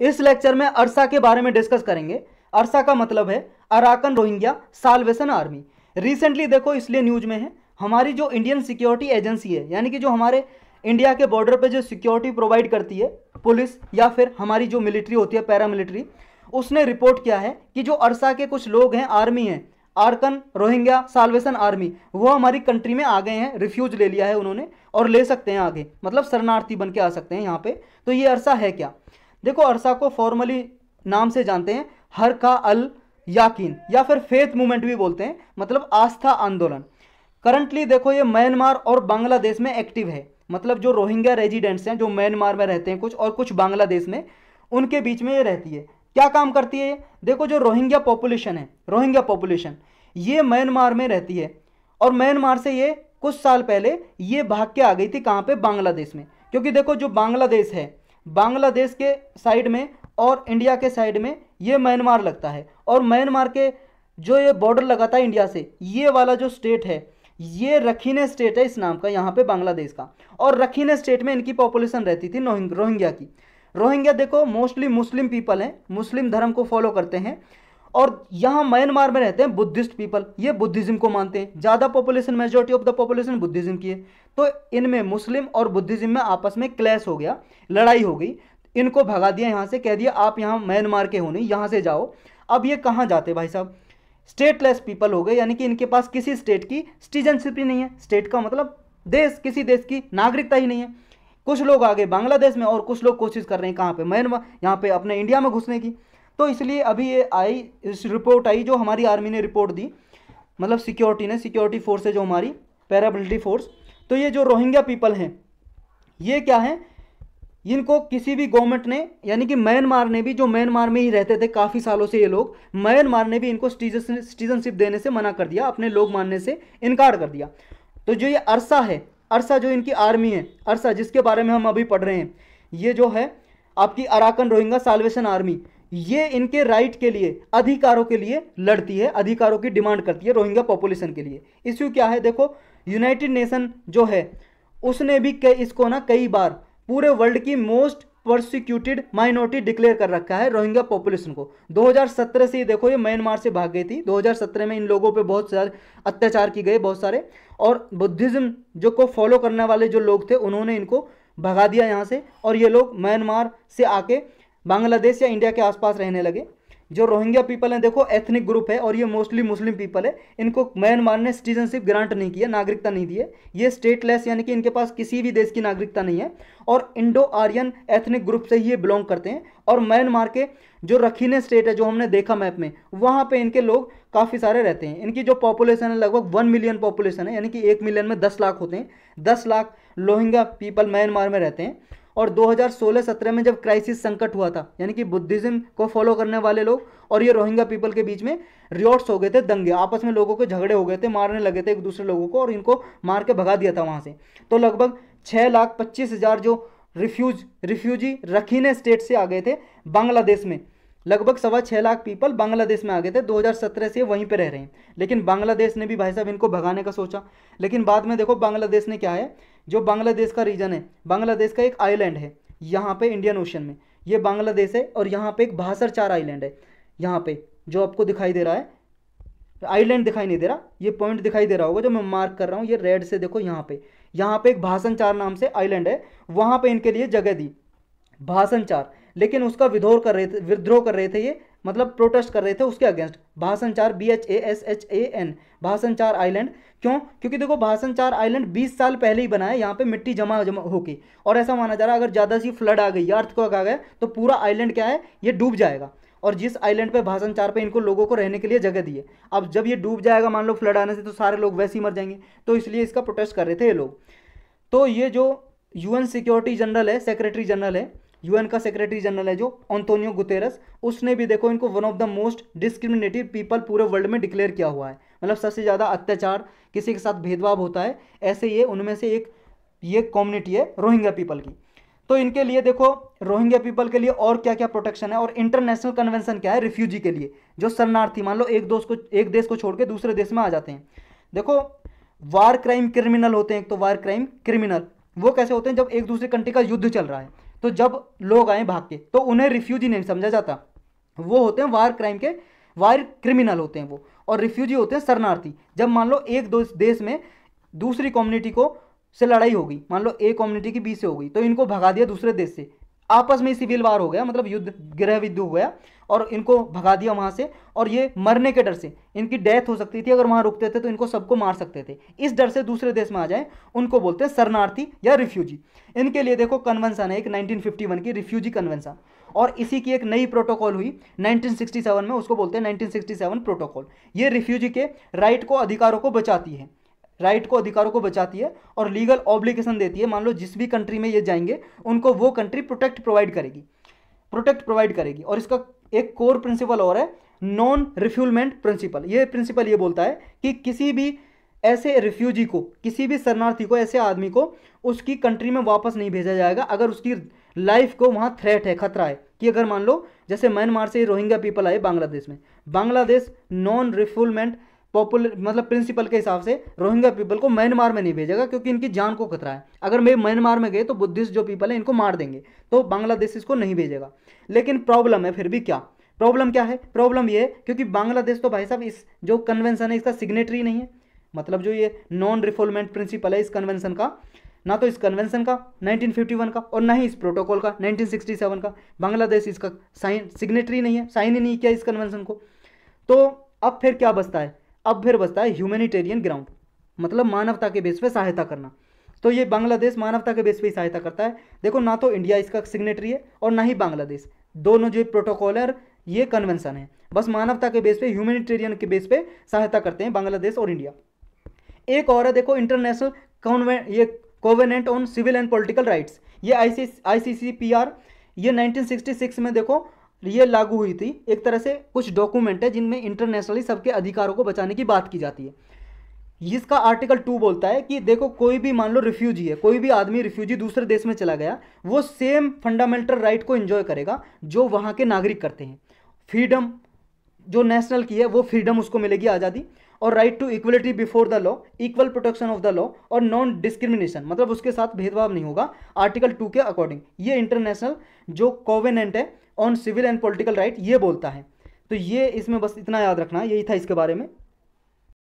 इस लेक्चर में अरसा के बारे में डिस्कस करेंगे अरसा का मतलब है Arakan Rohingya salvation army recently देखो इसलिए न्यूज में है हमारी जो इंडियन सिक्योरिटी एजेंसी है यानी कि जो हमारे इंडिया के बॉर्डर पे जो सिक्योरिटी प्रोवाइड करती है पुलिस या फिर हमारी जो मिलिट्री होती है पैरामिलिट्री उसने रिपोर्ट किया है कि जो अरसा के कुछ लोग हैं आर्मी हैं आरकन रोहिंग्या साल्वेशन आर्मी वो हमारी कंट्री में आ गए हैं रिफ्यूज ले लिया है उन्होंने और ले सकते हैं आगे मतलब शरणार्थी बन के आ सकते हैं यहाँ पे तो ये अरसा है क्या देखो अरसा को फॉर्मली नाम से जानते हैं हर का अल याकिन या फिर फेथ मूवमेंट भी बोलते हैं मतलब आस्था आंदोलन करंटली देखो ये म्यांमार और बांग्लादेश में एक्टिव है मतलब जो रोहिंग्या रेजिडेंट्स हैं जो म्यांमार में रहते हैं कुछ और कुछ बांग्लादेश में उनके बीच में ये रहती है क्या काम करती है देखो जो रोहिंग्या पॉपुलेशन है रोहिंग्या पॉपुलेशन ये म्यांमार में रहती है और म्यांमार से ये कुछ साल पहले ये भाग के आ गई थी कहाँ पर बांग्लादेश में क्योंकि देखो जो बांग्लादेश है बांग्लादेश के साइड में और इंडिया के साइड में ये म्यांमार लगता है और म्यांमार के जो ये बॉर्डर लगाता है इंडिया से ये वाला जो स्टेट है ये रखीने स्टेट है इस नाम का यहाँ पे बांग्लादेश का और रखीने स्टेट में इनकी पॉपुलेशन रहती थी रोहिंग्या की रोहिंग्या देखो मोस्टली मुस्लिम पीपल हैं मुस्लिम धर्म को फॉलो करते हैं और यहाँ म्यांमार में रहते हैं बुद्धिस्ट पीपल ये बुद्धिज्म को मानते हैं ज़्यादा population majority of the population Buddhism की है तो इनमें मुस्लिम और बुद्धिज्म में आपस में क्लैश हो गया लड़ाई हो गई इनको भगा दिया यहाँ से कह दिया आप यहाँ म्यांमार के हो नहीं यहाँ से जाओ अब ये कहाँ जाते भाई साहब स्टेटलेस पीपल हो गए यानी कि इनके पास किसी स्टेट की सिटीजनशिप ही नहीं है स्टेट का मतलब देश किसी देश की नागरिकता ही नहीं है कुछ लोग आ गए बांग्लादेश में और कुछ लोग कोशिश कर रहे हैं कहाँ पे म्यांमार यहाँ पे अपने इंडिया में घुसने की तो इसलिए अभी ये आई इस रिपोर्ट आई जो हमारी आर्मी ने रिपोर्ट दी मतलब सिक्योरिटी ने सिक्योरिटी फोर्स है जो हमारी पैरामिलिट्री फोर्स तो ये जो रोहिंग्या पीपल हैं ये क्या है इनको किसी भी गवर्नमेंट ने यानी कि म्यांमार ने भी जो म्यांमार में ही रहते थे काफ़ी सालों से ये लोग म्यांमार ने भी इनको सिटीजनशिप देने से मना कर दिया अपने लोग मानने से इनकार कर दिया तो जो ये अरसा है अरसा जो इनकी आर्मी है अरसा जिसके बारे में हम अभी पढ़ रहे हैं ये जो है आपकी अराकन रोहिंगा साल्वेशन आर्मी ये इनके राइट के लिए अधिकारों के लिए लड़ती है अधिकारों की डिमांड करती है रोहिंग्या पॉपुलेशन के लिए इश्यू क्या है देखो यूनाइटेड नेशन जो है उसने भी कई इसको ना कई बार पूरे वर्ल्ड की मोस्ट प्रोसिक्यूटेड माइनॉरिटी डिक्लेयर कर रखा है रोहिंग्या पॉपुलेशन को 2017 से ही देखो ये म्यांमार से भाग गई थी 2017 में इन लोगों पे बहुत सारे अत्याचार किए गए बहुत सारे और बुद्धिज़्म जो को फॉलो करने वाले जो लोग थे उन्होंने इनको भगा दिया यहाँ से और ये लोग म्यांमार से आके बांग्लादेश या इंडिया के आसपास रहने लगे जो रोहिंग्या पीपल हैं देखो एथनिक ग्रुप है और ये मोस्टली मुस्लिम पीपल है इनको म्यांमार ने सिटीजनशिप ग्रांट नहीं किया नागरिकता नहीं दी है ये स्टेटलेस यानी कि इनके पास किसी भी देश की नागरिकता नहीं है और इंडो आर्यन एथनिक ग्रुप से ही ये बिलोंग करते हैं और म्यांमार के जो रखीने स्टेट है जो हमने देखा मैप में वहाँ पर इनके लोग काफ़ी सारे रहते हैं इनकी जो पॉपुलेशन है लगभग वन मिलियन पॉपुलेशन है यानी कि एक मिलियन में दस लाख होते हैं दस लाख रोहिंग्या पीपल म्यांमार में रहते हैं और 2016-17 में जब क्राइसिस संकट हुआ था यानी कि बुद्धिज्म को फॉलो करने वाले लोग और ये रोहिंग्या पीपल के बीच में रियोट्स हो गए थे दंगे आपस में लोगों के झगड़े हो गए थे मारने लगे थे एक दूसरे लोगों को और इनको मार के भगा दिया था वहाँ से तो लगभग छः लाख पच्चीस हज़ार जो रिफ्यूज रिफ्यूजी रखीने स्टेट से आ गए थे बांग्लादेश में लगभग सवा छः लाख पीपल बांग्लादेश में आ गए थे 2017 से वहीं पे रह रहे हैं लेकिन बांग्लादेश ने भी भाई साहब इनको भगाने का सोचा लेकिन बाद में देखो बांग्लादेश ने क्या है जो बांग्लादेश का रीजन है बांग्लादेश का एक आइलैंड है यहाँ पे इंडियन ओशन में ये बांग्लादेश है और यहाँ पे एक भासर चार आइलैंड है यहाँ पे जो आपको दिखाई दे रहा है आइलैंड दिखाई नहीं दे रहा ये पॉइंट दिखाई दे रहा होगा जो मैं मार्क कर रहा हूँ ये रेड से देखो यहाँ पे यहाँ पे एक भाषण नाम से आइलैंड है वहाँ पे इनके लिए जगह दी भाषण लेकिन उसका विद्रोह कर रहे थे विद्रोह कर रहे थे ये मतलब प्रोटेस्ट कर रहे थे उसके against भाषणचार B H A S H A N भाषणचार island क्यों क्योंकि देखो भाषणचार आइलैंड 20 साल पहले ही बना है यहाँ पे मिट्टी जमा जमा होगी और ऐसा माना जा रहा है अगर ज़्यादा सी फ्लड आ गई या को आ गया तो पूरा आइलैंड क्या है ये डूब जाएगा और जिस आइलैंड पे भाषणचार पे इनको लोगों को रहने के लिए जगह दी है अब जब ये डूब जाएगा मान लो फ्लड आने से तो सारे लोग वैसे ही मर जाएंगे तो इसलिए इसका प्रोटेस्ट कर रहे थे ये लोग तो ये जो यूएन सिक्योरिटी जनरल है सेक्रेटरी जनरल है यूएन का सेक्रेटरी जनरल है जो अंतोनियो गुतेरस उसने भी देखो इनको one of the most discriminative people पूरे वर्ल्ड में डिक्लेयर किया हुआ है मतलब सबसे ज़्यादा अत्याचार किसी के साथ भेदभाव होता है ऐसे ये उनमें से एक ये कम्युनिटी है रोहिंग्या पीपल की तो इनके लिए देखो रोहिंग्या पीपल के लिए और क्या क्या प्रोटेक्शन है और इंटरनेशनल कन्वेंशन क्या है रिफ्यूजी के लिए जो शरणार्थी मान लो एक दोस्त को एक देश को छोड़ के दूसरे देश में आ जाते हैं देखो वार क्राइम क्रिमिनल होते हैं एक तो वार क्राइम क्रिमिनल वो कैसे होते हैं जब एक दूसरे कंट्री का युद्ध चल रहा है तो जब लोग आए भाग के तो उन्हें रिफ्यूजी नहीं समझा जाता वो होते हैं वार क्राइम के वार क्रिमिनल होते हैं वो और रिफ्यूजी होते हैं शरणार्थी जब मान लो एक दो देश में दूसरी कम्युनिटी को से लड़ाई होगी मान लो एक कम्युनिटी की बी से होगी तो इनको भगा दिया दूसरे देश से आपस में सिविल वार हो गया मतलब युद्ध गृह युद्ध हो गया और इनको भगा दिया वहाँ से और ये मरने के डर से इनकी डेथ हो सकती थी अगर वहाँ रुकते थे तो इनको सबको मार सकते थे इस डर से दूसरे देश में आ जाए उनको बोलते हैं शरणार्थी या रिफ्यूजी इनके लिए देखो कन्वेंसन है एक 1951 की रिफ्यूजी कन्वेंसन और इसी की एक नई प्रोटोकॉल हुई 1967 में उसको बोलते हैं 1967 प्रोटोकॉल ये रिफ्यूजी के राइट को अधिकारों को बचाती है राइट को अधिकारों को बचाती है और लीगल ऑब्लिकेशन देती है मान लो जिस भी कंट्री में ये जाएंगे उनको वो कंट्री प्रोटेक्ट प्रोवाइड करेगी प्रोटेक्ट प्रोवाइड करेगी और इसका एक कोर प्रिंसिपल और है नॉन रिफ्यूलमेंट प्रिंसिपल ये प्रिंसिपल ये बोलता है कि किसी भी ऐसे रिफ्यूजी को किसी भी शरणार्थी को ऐसे आदमी को उसकी कंट्री में वापस नहीं भेजा जाएगा अगर उसकी लाइफ को वहाँ थ्रेट है खतरा है कि अगर मान लो जैसे म्यांमार से रोहिंग्या पीपल आए बांग्लादेश में बांग्लादेश नॉन रिफ्यूलमेंट पॉपुलर मतलब प्रिंसिपल के हिसाब से रोहिंग्या पीपल को म्यांमार में नहीं भेजेगा क्योंकि इनकी जान को खतरा है अगर मैं म्यांमार में गए तो बुद्धिस्ट जो पीपल है इनको मार देंगे तो बांग्लादेश इसको नहीं भेजेगा लेकिन प्रॉब्लम है फिर भी क्या प्रॉब्लम क्या है प्रॉब्लम ये है क्योंकि बांग्लादेश तो भाई साहब इस जो कन्वेंसन है इसका सिग्नेटरी नहीं है मतलब जो ये नॉन रिफोलमेंट प्रिंसिपल है इस कन्वेंशन का ना तो इस कन्वेंसन का 1951 का और ना ही इस प्रोटोकॉल का 1967 का बांग्लादेश इसका साइन सिग्नेटरी नहीं है साइन ही नहीं किया इस कन्वेंशन को तो अब फिर क्या बचता है अब फिर बचता है ह्यूमेनिटेरियन ग्राउंड मतलब मानवता के बेस पे सहायता करना तो ये बांग्लादेश मानवता के बेस पे ही सहायता करता है देखो ना तो इंडिया इसका सिग्नेटरी है और ना ही बांग्लादेश दोनों जो प्रोटोकॉल है ये कन्वेंशन है बस मानवता के बेस पे ह्यूमैनिटेरियन के बेस पे सहायता करते हैं बांग्लादेश और इंडिया एक और है देखो इंटरनेशनल ये covenant on civil and political rights ये आई सी ये 1966 में देखो ये लागू हुई थी एक तरह से कुछ डॉक्यूमेंट है जिनमें इंटरनेशनली सबके अधिकारों को बचाने की बात की जाती है इसका आर्टिकल टू बोलता है कि देखो कोई भी मान लो रिफ्यूजी है कोई भी आदमी रिफ्यूजी दूसरे देश में चला गया वो सेम फंडामेंटल राइट को एंजॉय करेगा जो वहाँ के नागरिक करते हैं फ्रीडम जो नेशनल की है वो फ्रीडम उसको मिलेगी आज़ादी और right to equality before the law equal protection of the law और नॉन डिस्क्रिमिनेशन मतलब उसके साथ भेदभाव नहीं होगा आर्टिकल टू के अकॉर्डिंग ये इंटरनेशनल जो कोवेनेंट है on civil and political right ये बोलता है तो ये इसमें बस इतना याद रखना यही था इसके बारे में